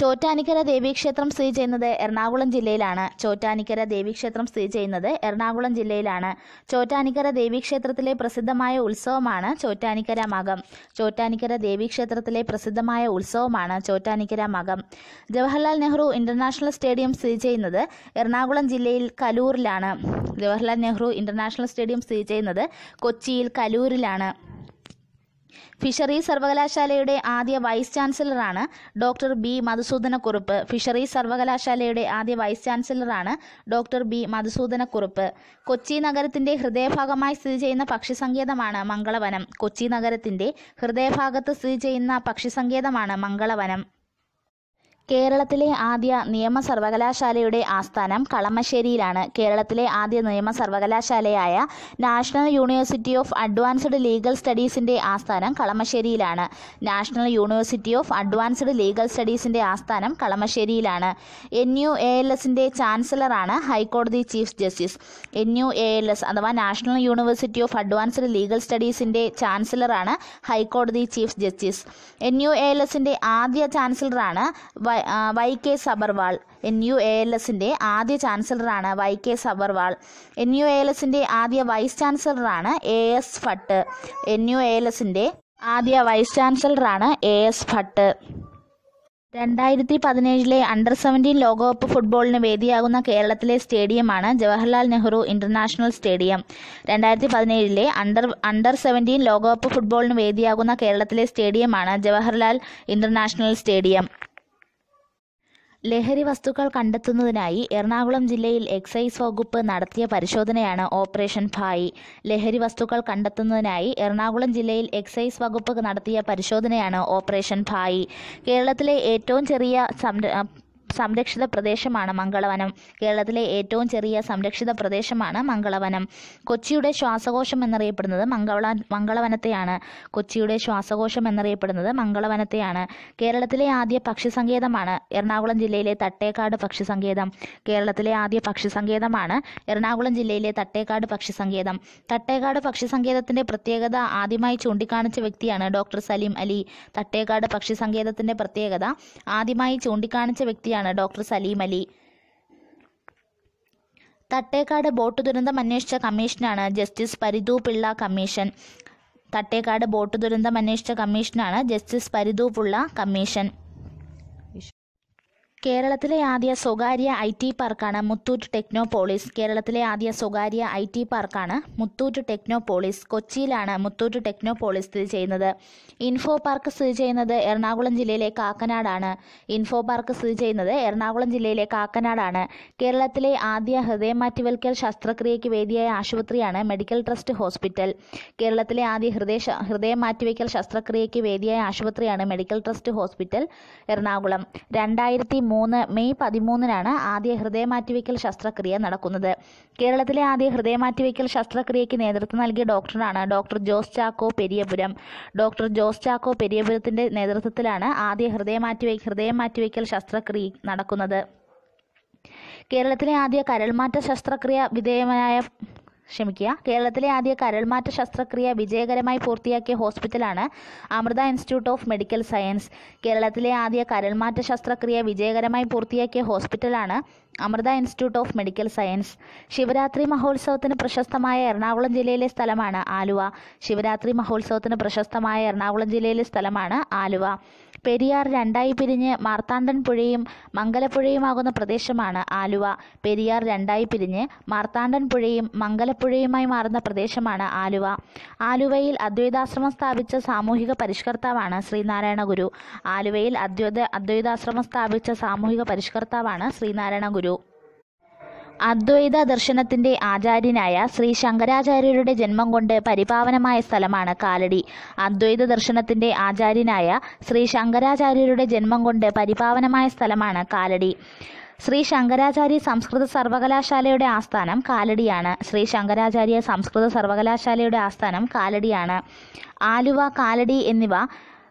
ചോറ്റാനിക്കര ദേവീക്ഷേത്രം സ്ഥിതി ചെയ്യുന്നത് എറണാകുളം ജില്ലയിലാണ് ചോറ്റാനിക്കര ദേവീക്ഷേത്രം സ്ഥിതി ചെയ്യുന്നത് എറണാകുളം ജില്ലയിലാണ് ചോറ്റാനിക്കര ദേവീക്ഷേത്രത്തിലെ പ്രസിദ്ധമായ ഉത്സവമാണ് ചോറ്റാനിക്കര മകം ചോറ്റാനിക്കര ദേവീക്ഷേത്രത്തിലെ പ്രസിദ്ധമായ ഉത്സവമാണ് ചോറ്റാനിക്കര മകം ജവഹർലാൽ നെഹ്റു ഇന്റർനാഷണൽ സ്റ്റേഡിയം സ്ഥിതി ചെയ്യുന്നത് എറണാകുളം ജില്ലയിൽ കലൂരിലാണ് ജവഹർലാൽ നെഹ്റു ഇന്റർനാഷണൽ സ്റ്റേഡിയം സ്ഥിതി ചെയ്യുന്നത് കൊച്ചിയിൽ കലൂരിലാണ് ഫിഷറീസ് സർവകലാശാലയുടെ ആദ്യ വൈസ് ചാൻസലറാണ് ഡോക്ടർ ബി മധുസൂദനക്കുറുപ്പ് ഫിഷറീസ് സർവകലാശാലയുടെ ആദ്യ വൈസ് ചാൻസലറാണ് ഡോക്ടർ ബി മധുസൂദനക്കുറുപ്പ് കൊച്ചി നഗരത്തിന്റെ ഹൃദയഭാഗമായി സ്ഥിതി ചെയ്യുന്ന പക്ഷിസങ്കേതമാണ് മംഗളവനം കൊച്ചി നഗരത്തിന്റെ ഹൃദയഭാഗത്ത് സ്ഥിതി ചെയ്യുന്ന പക്ഷിസങ്കേതമാണ് മംഗളവനം കേരളത്തിലെ ആദ്യ നിയമ സർവകലാശാലയുടെ ആസ്ഥാനം കളമശ്ശേരിയിലാണ് കേരളത്തിലെ ആദ്യ നിയമ സർവകലാശാലയായ national university of advanced legal സ്റ്റഡീസിന്റെ ആസ്ഥാനം കളമശ്ശേരിയിലാണ് national university of advanced legal സ്റ്റഡീസിന്റെ ആസ്ഥാനം കളമശ്ശേരിയിലാണ് എൻ യു എ എൽ എസിന്റെ ചാൻസലറാണ് ഹൈക്കോടതി chief justice N U A L S അഥവാ national university of advanced legal സ്റ്റഡീസിന്റെ ചാൻസലറാണ് ഹൈക്കോടതി chief justice N U A L എസിന്റെ ആദ്യ ചാൻസലറാണ് Y K Sabharwal N U A L എസിൻ്റെ ആദ്യ ചാൻസലറാണ് Y K Sabharwal N U A L എസിൻ്റെ ആദ്യ വൈസ് ചാൻസലറാണ് A S Bhat N U A L എസിൻ്റെ ആദ്യ വൈസ് ചാൻസലറാണ് എ എസ് ഭട്ട് രണ്ടായിരത്തി പതിനേഴിലെ അണ്ടർ സെവൻറ്റീൻ ലോകകപ്പ് ഫുട്ബോളിന് വേദിയാകുന്ന കേരളത്തിലെ സ്റ്റേഡിയമാണ് ജവഹർലാൽ നെഹ്റു ഇൻ്റർനാഷണൽ സ്റ്റേഡിയം രണ്ടായിരത്തി പതിനേഴിലെ അണ്ടർ അണ്ടർ സെവൻറ്റീൻ ലോകകപ്പ് ഫുട്ബോളിന് വേദിയാകുന്ന കേരളത്തിലെ സ്റ്റേഡിയമാണ് ജവഹർലാൽ ഇൻ്റർനാഷണൽ സ്റ്റേഡിയം ലഹരി വസ്തുക്കൾ കണ്ടെത്തുന്നതിനായി എറണാകുളം ജില്ലയിൽ എക്സൈസ് വകുപ്പ് നടത്തിയ പരിശോധനയാണ് ഓപ്പറേഷൻ ഭായി ലഹരി വസ്തുക്കൾ കണ്ടെത്തുന്നതിനായി എറണാകുളം ജില്ലയിൽ എക്സൈസ് വകുപ്പ് നടത്തിയ പരിശോധനയാണ് ഓപ്പറേഷൻ ഭായി കേരളത്തിലെ ഏറ്റവും ചെറിയ സംരക്ഷിത പ്രദേശമാണ് മംഗളവനം കേരളത്തിലെ ഏറ്റവും ചെറിയ സംരക്ഷിത പ്രദേശമാണ് മംഗളവനം കൊച്ചിയുടെ ശ്വാസകോശം എന്നറിയപ്പെടുന്നത് മംഗള മംഗളവനത്തെയാണ് കൊച്ചിയുടെ ശ്വാസകോശം എന്നറിയപ്പെടുന്നത് മംഗളവനത്തെയാണ് കേരളത്തിലെ ആദ്യ പക്ഷി സങ്കേതമാണ് എറണാകുളം ജില്ലയിലെ തട്ടേക്കാട് പക്ഷി സങ്കേതം കേരളത്തിലെ ആദ്യ പക്ഷി സങ്കേതമാണ് എറണാകുളം ജില്ലയിലെ തട്ടേക്കാട് പക്ഷി സങ്കേതം തട്ടേക്കാട് പക്ഷി സങ്കേതത്തിന്റെ പ്രത്യേകത ആദ്യമായി ചൂണ്ടിക്കാണിച്ച വ്യക്തിയാണ് ഡോക്ടർ സലീം അലി തട്ടേക്കാട് പക്ഷി സങ്കേതത്തിന്റെ പ്രത്യേകത ആദ്യമായി ചൂണ്ടിക്കാണിച്ച വ്യക്തിയാണ് കൂടിയാണ് ഡോക്ടർ സലീം അലി തട്ടേക്കാട് ബോട്ട് ദുരന്തം അന്വേഷിച്ച കമ്മീഷനാണ് justice Pareeth Pillai commission Thattekad boat ദുരന്തം അന്വേഷിച്ച കമ്മീഷനാണ് ജസ്റ്റിസ് പരിധു പിള്ള കമ്മീഷൻ കേരളത്തിലെ ആദ്യ സ്വകാര്യ ഐ ടി പാർക്കാണ് മുത്തൂറ്റ് ടെക്നോപോളിസ് കേരളത്തിലെ ആദ്യ സ്വകാര്യ ഐ ടി പാർക്കാണ് മുത്തൂറ്റ് ടെക്നോപോളിസ് കൊച്ചിയിലാണ് മുത്തൂറ്റ് ടെക്നോപോളിസ് സ്ഥിതി ചെയ്യുന്നത് ഇൻഫോ പാർക്ക് സ്ഥിതി ചെയ്യുന്നത് എറണാകുളം ജില്ലയിലെ കാക്കനാടാണ് ഇൻഫോ പാർക്ക് സ്ഥിതി ചെയ്യുന്നത് എറണാകുളം ജില്ലയിലെ കാക്കനാടാണ് കേരളത്തിലെ ആദ്യ ഹൃദയമാറ്റിവൽക്കൽ ശസ്ത്രക്രിയയ്ക്ക് വേദിയായ ആശുപത്രിയാണ് മെഡിക്കൽ ട്രസ്റ്റ് ഹോസ്പിറ്റൽ കേരളത്തിലെ ആദ്യ ഹൃദയ ഹൃദയ ശസ്ത്രക്രിയയ്ക്ക് വേദിയായ ആശുപത്രിയാണ് മെഡിക്കൽ ട്രസ്റ്റ് ഹോസ്പിറ്റൽ എറണാകുളം രണ്ടായിരത്തി മൂന്ന് മെയ് പതിമൂന്നിനാണ് ആദ്യ ഹൃദയമാറ്റിവെക്കൽ ശസ്ത്രക്രിയ നടക്കുന്നത് കേരളത്തിലെ ആദ്യ ഹൃദയമാറ്റിവെക്കൽ ശസ്ത്രക്രിയയ്ക്ക് നേതൃത്വം നൽകിയ ഡോക്ടറാണ് doctor Jose Chacko Periyapuram doctor Jose Chacko പെരിയപുരത്തിന്റെ നേതൃത്വത്തിലാണ് ആദ്യ ഹൃദയം മാറ്റിവയ്ക്കൽ ശസ്ത്രക്രിയ നടക്കുന്നത് കേരളത്തിലെ ആദ്യ കരൾമാറ്റ ശസ്ത്രക്രിയ വിധേയമായ ക്ഷമിക്കുക കേരളത്തിലെ ആദ്യ കരൾമാറ്റ ശസ്ത്രക്രിയ വിജയകരമായി പൂർത്തിയാക്കിയ ഹോസ്പിറ്റലാണ് Amrita institute of medical science കേരളത്തിലെ ആദ്യ കരൾമാറ്റ ശസ്ത്രക്രിയ വിജയകരമായി പൂർത്തിയാക്കിയ ഹോസ്പിറ്റലാണ് Amrita institute of medical science Shivaratri മഹോത്സവത്തിന് പ്രശസ്തമായ എറണാകുളം ജില്ലയിലെ സ്ഥലമാണ് ആലുവ ശിവരാത്രി മഹോത്സവത്തിന് പ്രശസ്തമായ എറണാകുളം ജില്ലയിലെ സ്ഥലമാണ് ആലുവ പെരിയാർ രണ്ടായി പിരിഞ്ഞ് മാർത്താണ്ഡൻ പുഴയും മംഗലപ്പുഴയുമാകുന്ന പ്രദേശമാണ് ആലുവ പെരിയാർ രണ്ടായി പിരിഞ്ഞ് മാർത്താണ്ഡൻ പുഴയും മംഗലപ്പുഴയുമായി മാറുന്ന പ്രദേശമാണ് ആലുവ ആലുവയിൽ അദ്വൈതാശ്രമം സ്ഥാപിച്ച സാമൂഹിക പരിഷ്കർത്താവാണ് ശ്രീനാരായണ ഗുരു ആലുവയിൽ അദ്വൈത അദ്വൈതാശ്രമം സ്ഥാപിച്ച സാമൂഹിക പരിഷ്കർത്താവാണ് ശ്രീനാരായണ ഗുരു അദ്വൈത ദർശനത്തിന്റെ ആചാര്യനായ ശ്രീ ശങ്കരാചാര്യരുടെ ജന്മം കൊണ്ട് പരിപാവനമായ സ്ഥലമാണ് കാലടി അദ്വൈത ദർശനത്തിന്റെ ആചാര്യനായ ശ്രീ ശങ്കരാചാര്യരുടെ ജന്മം കൊണ്ട് പരിപാവനമായ സ്ഥലമാണ് കാലടി ശ്രീ ശങ്കരാചാര്യ സംസ്കൃത സർവകലാശാലയുടെ ആസ്ഥാനം കാലടിയാണ് ശ്രീ ശങ്കരാചാര്യ സംസ്കൃത സർവകലാശാലയുടെ ആസ്ഥാനം കാലടിയാണ് ആലുവ കാലടി എന്നിവ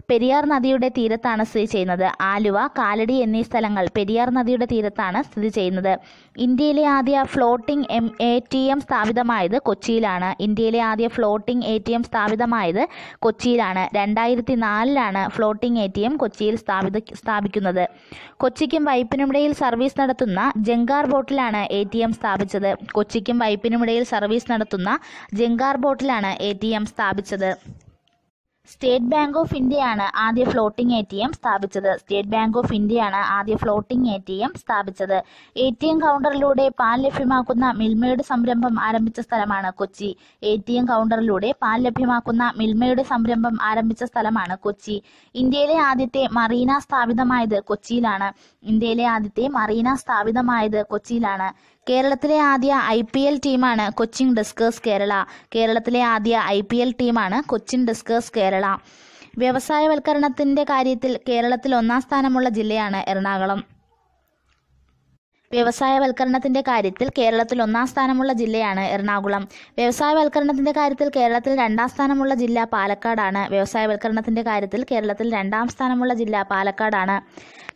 പെരിയാർ നദിയുടെ തീരത്താണ് സ്ഥിതി ചെയ്യുന്നത് ആലുവ കാലടി എന്നീ സ്ഥലങ്ങൾ പെരിയാർ നദിയുടെ തീരത്താണ് സ്ഥിതി ചെയ്യുന്നത് ഇന്ത്യയിലെ ആദ്യ floating M A T M സ്ഥാപിതമായത് കൊച്ചിയിലാണ് ഇന്ത്യയിലെ ആദ്യ ഫ്ലോട്ടിംഗ് എ ടി എം സ്ഥാപിതമായത് കൊച്ചിയിലാണ് രണ്ടായിരത്തി നാലിലാണ് ഫ്ലോട്ടിംഗ് എ ടി എം കൊച്ചിയിൽ സ്ഥാപിത സ്ഥാപിക്കുന്നത് കൊച്ചിക്കും വൈപ്പിനുമിടയിൽ സർവീസ് നടത്തുന്ന ജങ്കാർ ബോട്ടിലാണ് എ ടി എം സ്ഥാപിച്ചത് കൊച്ചിക്കും വൈപ്പിനുമിടയിൽ സർവീസ് നടത്തുന്ന ജങ്കാർ ബോട്ടിലാണ് എ ടി എം സ്ഥാപിച്ചത് സ്റ്റേറ്റ് ബാങ്ക് ഓഫ് ഇന്ത്യയാണ് ആദ്യ ഫ്ലോട്ടിംഗ് എ ടി എം സ്ഥാപിച്ചത് സ്റ്റേറ്റ് ബാങ്ക് ഓഫ് ഇന്ത്യയാണ് ആദ്യ ഫ്ലോട്ടിംഗ് എ ടി എം സ്ഥാപിച്ചത് എ ടി എം കൗണ്ടറിലൂടെ പാൽ ലഭ്യമാക്കുന്ന മിൽമയുടെ സംരംഭം ആരംഭിച്ച സ്ഥലമാണ് കൊച്ചി എ ടി എം കൗണ്ടറിലൂടെ പാൽ ലഭ്യമാക്കുന്ന മിൽമയുടെ സംരംഭം ആരംഭിച്ച സ്ഥലമാണ് കൊച്ചി ഇന്ത്യയിലെ ആദ്യത്തെ മറീന സ്ഥാപിതമായത് കൊച്ചിയിലാണ് ഇന്ത്യയിലെ ആദ്യത്തെ മറീന സ്ഥാപിതമായത് കൊച്ചിയിലാണ് കേരളത്തിലെ ആദ്യ ഐ പി എൽ ടീമാണ് കൊച്ചിൻ ഡെസ്കേഴ്സ് കേരള കേരളത്തിലെ ആദ്യ ഐ പി എൽ ടീമാണ് കൊച്ചിൻ ഡെസ്കേഴ്സ് കേരള വ്യവസായവൽക്കരണത്തിന്റെ കാര്യത്തിൽ കേരളത്തിൽ ഒന്നാം സ്ഥാനമുള്ള ജില്ലയാണ് എറണാകുളം വ്യവസായവൽക്കരണത്തിന്റെ കാര്യത്തിൽ കേരളത്തിൽ ഒന്നാം സ്ഥാനമുള്ള ജില്ലയാണ് എറണാകുളം വ്യവസായവൽക്കരണത്തിന്റെ കാര്യത്തിൽ കേരളത്തിൽ രണ്ടാം സ്ഥാനമുള്ള ജില്ല പാലക്കാടാണ് വ്യവസായവൽക്കരണത്തിന്റെ കാര്യത്തിൽ കേരളത്തിൽ രണ്ടാം സ്ഥാനമുള്ള ജില്ല പാലക്കാടാണ്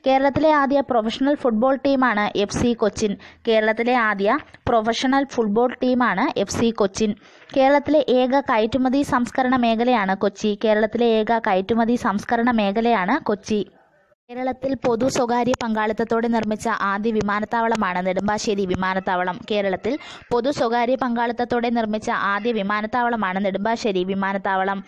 കേരളത്തിലെ ആദ്യ പ്രൊഫഷണൽ ഫുട്ബോൾ ടീമാണ് എഫ് സി കൊച്ചിൻ കേരളത്തിലെ ആദ്യ പ്രൊഫഷണൽ ഫുട്ബോൾ ടീമാണ് എഫ് സി കൊച്ചിൻ കേരളത്തിലെ ഏക കയറ്റുമതി സംസ്കരണ മേഖലയാണ് കൊച്ചി കേരളത്തിലെ ഏക കയറ്റുമതി സംസ്കരണ മേഖലയാണ് കൊച്ചി കേരളത്തിൽ പൊതു സ്വകാര്യ പങ്കാളിത്തത്തോടെ നിർമ്മിച്ച ആദ്യ വിമാനത്താവളമാണ് നെടുമ്പാശ്ശേരി വിമാനത്താവളം കേരളത്തിൽ പൊതു സ്വകാര്യ പങ്കാളിത്തത്തോടെ നിർമ്മിച്ച ആദ്യ വിമാനത്താവളമാണ് നെടുമ്പാശ്ശേരി വിമാനത്താവളം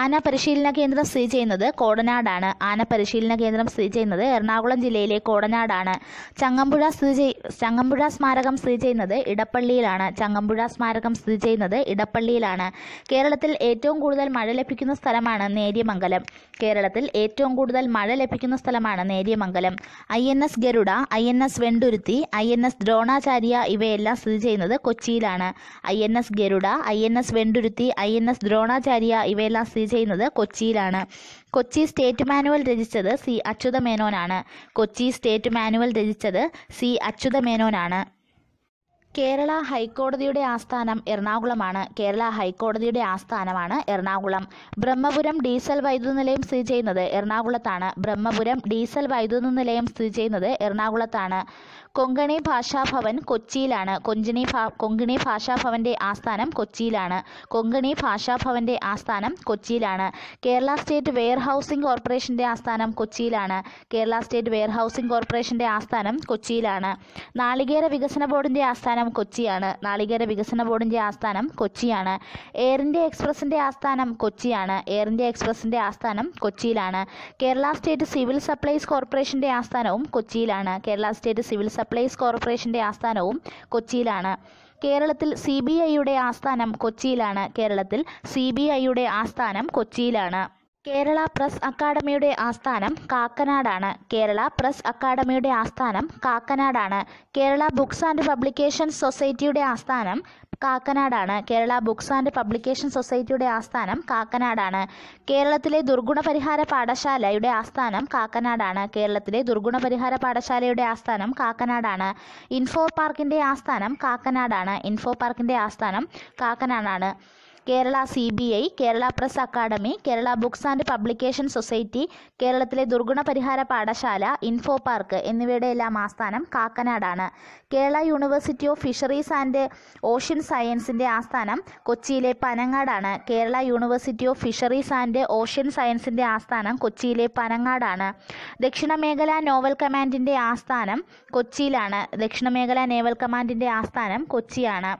ആന പരിശീലന കേന്ദ്രം സ്ഥിതി ചെയ്യുന്നത് കോടനാടാണ് ആന പരിശീലന കേന്ദ്രം സ്ഥിതി ചെയ്യുന്നത് എറണാകുളം ജില്ലയിലെ കോടനാടാണ് ചങ്ങമ്പുഴ സ്ഥിതി ചങ്ങമ്പുഴ സ്മാരകം സ്ഥിതി ചെയ്യുന്നത് ഇടപ്പള്ളിയിലാണ് ചങ്ങമ്പുഴ സ്മാരകം സ്ഥിതി ചെയ്യുന്നത് ഇടപ്പള്ളിയിലാണ് കേരളത്തിൽ ഏറ്റവും കൂടുതൽ മഴ ലഭിക്കുന്ന സ്ഥലമാണ് നേര്യമംഗലം കേരളത്തിൽ ഏറ്റവും കൂടുതൽ മഴ ലഭിക്കുന്ന സ്ഥലമാണ് കേന്ദ്രമാണ് Neriamangalam I N S Garuda I N S Venduruthy I N S Dronacharya ഇവയെല്ലാം സ്ഥിതി ചെയ്യുന്നത് കൊച്ചിയിലാണ് I N S Garuda I N S Venduruthy I N S Dronacharya ഇവയെല്ലാം സ്ഥിതി ചെയ്യുന്നത് കൊച്ചിയിലാണ് കൊച്ചി സ്റ്റേറ്റ് മാനുവൽ രചിച്ചത് സി അച്യുത മേനോനാണ് കൊച്ചി സ്റ്റേറ്റ് മാനുവൽ രചിച്ചത് സി അച്യുത മേനോനാണ് കേരള ഹൈക്കോടതിയുടെ ആസ്ഥാനം എറണാകുളമാണ് കേരള ഹൈക്കോടതിയുടെ ആസ്ഥാനമാണ് എറണാകുളം ബ്രഹ്മപുരം ഡീസൽ വൈദ്യുത നിലയം സ്ഥിതി ചെയ്യുന്നത് എറണാകുളത്താണ് ബ്രഹ്മപുരം ഡീസൽ വൈദ്യുത നിലയം സ്ഥിതി ചെയ്യുന്നത് എറണാകുളത്താണ് കൊങ്കണി ഭാഷാഭവൻ കൊച്ചിയിലാണ് കൊഞ്ചിണി കൊങ്കിണി ഭാഷാഭവന്റെ ആസ്ഥാനം കൊച്ചിയിലാണ് കൊങ്കണി ഭാഷാഭവന്റെ ആസ്ഥാനം കൊച്ചിയിലാണ് കേരള സ്റ്റേറ്റ് വെയർ ഹൗസിംഗ് കോർപ്പറേഷന്റെ ആസ്ഥാനം കൊച്ചിയിലാണ് കേരള സ്റ്റേറ്റ് വെയർ ഹൗസിംഗ് കോർപ്പറേഷന്റെ ആസ്ഥാനം കൊച്ചിയിലാണ് നാളികേര വികസന ബോർഡിന്റെ ആസ്ഥാനം ആസ്ഥാനം കൊച്ചിയാണ് നാളികേര വികസന ബോർഡിൻ്റെ ആസ്ഥാനം കൊച്ചിയാണ് എയർ ഇന്ത്യ എക്സ്പ്രസിൻ്റെ ആസ്ഥാനം കൊച്ചിയാണ് എയർ ഇന്ത്യ എക്സ്പ്രസിൻ്റെ ആസ്ഥാനം കൊച്ചിയിലാണ് കേരള സ്റ്റേറ്റ് സിവിൽ സപ്ലൈസ് കോർപ്പറേഷൻ്റെ ആസ്ഥാനവും കൊച്ചിയിലാണ് കേരള സ്റ്റേറ്റ് സിവിൽ സപ്ലൈസ് കോർപ്പറേഷൻ്റെ ആസ്ഥാനവും കൊച്ചിയിലാണ് കേരളത്തിൽ സി ബി ഐയുടെ ആസ്ഥാനം കൊച്ചിയിലാണ് കേരളത്തിൽ സി ബി ഐയുടെ ആസ്ഥാനം കൊച്ചിയിലാണ് കേരള പ്രസ് അക്കാദമിയുടെ ആസ്ഥാനം കാക്കനാടാണ് കേരള പ്രസ് അക്കാദമിയുടെ ആസ്ഥാനം കാക്കനാടാണ് കേരള ബുക്സ് ആൻഡ് പബ്ലിക്കേഷൻ സൊസൈറ്റിയുടെ ആസ്ഥാനം കാക്കനാടാണ് കേരള ബുക്സ് ആൻഡ് പബ്ലിക്കേഷൻ സൊസൈറ്റിയുടെ ആസ്ഥാനം കാക്കനാടാണ് കേരളത്തിലെ ദുർഗുണ പരിഹാര പാഠശാലയുടെ ആസ്ഥാനം കാക്കനാടാണ് കേരളത്തിലെ ദുർഗുണ പരിഹാര പാഠശാലയുടെ ആസ്ഥാനം കാക്കനാടാണ് ഇൻഫോ പാർക്കിൻ്റെ ആസ്ഥാനം കാക്കനാടാണ് ഇൻഫോ പാർക്കിൻ്റെ ആസ്ഥാനം കാക്കനാടാണ് Kerala C B I Kerala press academy Kerala books and publication society കേരളത്തിലെ ദുർഗുണ പരിഹാര പാഠശാല ഇൻഫോ പാർക്ക് എന്നിവയുടെ എല്ലാം ആസ്ഥാനം കാക്കനാടാണ് Kerala university of fisheries and ocean സയൻസിൻ്റെ ആസ്ഥാനം കൊച്ചിയിലെ പനങ്ങാടാണ് Kerala university of fisheries and ocean സയൻസിൻ്റെ ആസ്ഥാനം കൊച്ചിയിലെ പനങ്ങാടാണ് ദക്ഷിണ മേഖല നോവൽ കമാൻഡിൻ്റെ ആസ്ഥാനം കൊച്ചിയിലാണ് ദക്ഷിണ മേഖല നേവൽ കമാൻഡിൻ്റെ ആസ്ഥാനം കൊച്ചിയാണ്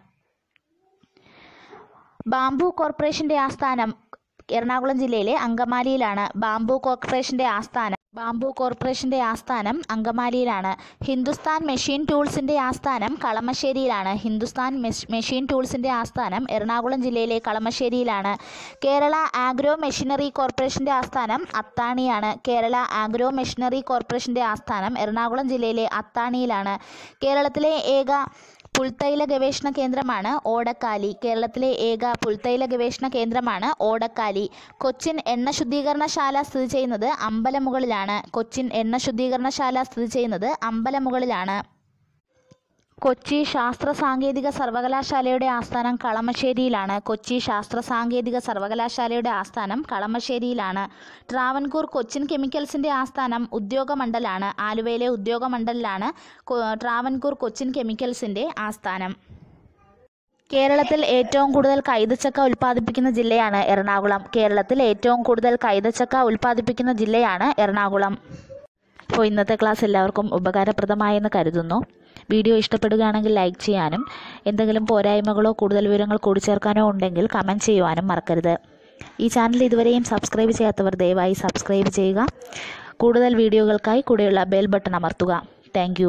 ബാംബു കോർപ്പറേഷന്റെ ആസ്ഥാനം എറണാകുളം ജില്ലയിലെ അങ്കമാലിയിലാണ് ബാംബു കോർപ്പറേഷന്റെ ആസ്ഥാനം ബാംബു കോർപ്പറേഷന്റെ ആസ്ഥാനം അങ്കമാലിയിലാണ് ഹിന്ദുസ്ഥാൻ മെഷീൻ ടൂൾസിന്റെ ആസ്ഥാനം കളമശ്ശേരിയിലാണ് ഹിന്ദുസ്ഥാൻ മെഷീൻ ടൂൾസിന്റെ ആസ്ഥാനം എറണാകുളം ജില്ലയിലെ കളമശ്ശേരിയിലാണ് കേരള ആഗ്രോ മെഷീനറി കോർപ്പറേഷന്റെ ആസ്ഥാനം അത്താണിയാണ് കേരള ആഗ്രോ മെഷീനറി കോർപ്പറേഷന്റെ ആസ്ഥാനം എറണാകുളം ജില്ലയിലെ അത്താണിയിലാണ് കേരളത്തിലെ ഏക പുൽത്തൈല ഗവേഷണ കേന്ദ്രമാണ് ഓടക്കാലി കേരളത്തിലെ ഏക പുൽത്തൈല ഗവേഷണ കേന്ദ്രമാണ് ഓടക്കാലി കൊച്ചിൻ എണ്ണ ശുദ്ധീകരണശാല സ്ഥിതി ചെയ്യുന്നത് അമ്പലമുകളിലാണ് കൊച്ചിൻ എണ്ണ ശുദ്ധീകരണശാല സ്ഥിതി ചെയ്യുന്നത് അമ്പലമുകളിലാണ് കൊച്ചി ശാസ്ത്ര സാങ്കേതിക സർവകലാശാലയുടെ ആസ്ഥാനം കളമശ്ശേരിയിലാണ് കൊച്ചി ശാസ്ത്ര സാങ്കേതിക സർവകലാശാലയുടെ ആസ്ഥാനം കളമശ്ശേരിയിലാണ് ട്രാവൻകൂർ കൊച്ചിൻ കെമിക്കൽസിന്റെ ആസ്ഥാനം ഉദ്യോഗമണ്ഡലാണ് ആലുവയിലെ ഉദ്യോഗമണ്ഡലിലാണ് ട്രാവൻകൂർ കൊച്ചിൻ കെമിക്കൽസിന്റെ ആസ്ഥാനം കേരളത്തിൽ ഏറ്റവും കൂടുതൽ കൈതച്ചക്ക ഉൽപ്പാദിപ്പിക്കുന്ന ജില്ലയാണ് എറണാകുളം കേരളത്തിൽ ഏറ്റവും കൂടുതൽ കൈതച്ചക്ക ഉൽപ്പാദിപ്പിക്കുന്ന ജില്ലയാണ് എറണാകുളം അപ്പോൾ ഇന്നത്തെ ക്ലാസ് എല്ലാവർക്കും ഉപകാരപ്രദമായെന്ന് കരുതുന്നു വീഡിയോ ഇഷ്ടപ്പെടുകയാണെങ്കിൽ ലൈക്ക് ചെയ്യാനും എന്തെങ്കിലും പോരായ്മകളോ കൂടുതൽ വിവരങ്ങൾ കൂടിച്ചേർക്കാനോ ഉണ്ടെങ്കിൽ കമൻറ്റ് ചെയ്യുവാനും മറക്കരുത് ഈ ചാനൽ ഇതുവരെയും സബ്സ്ക്രൈബ് ചെയ്യാത്തവർ ദയവായി സബ്സ്ക്രൈബ് ചെയ്യുക കൂടുതൽ വീഡിയോകൾക്കായി കൂടെയുള്ള ബെൽ ബട്ടൺ അമർത്തുക താങ്ക്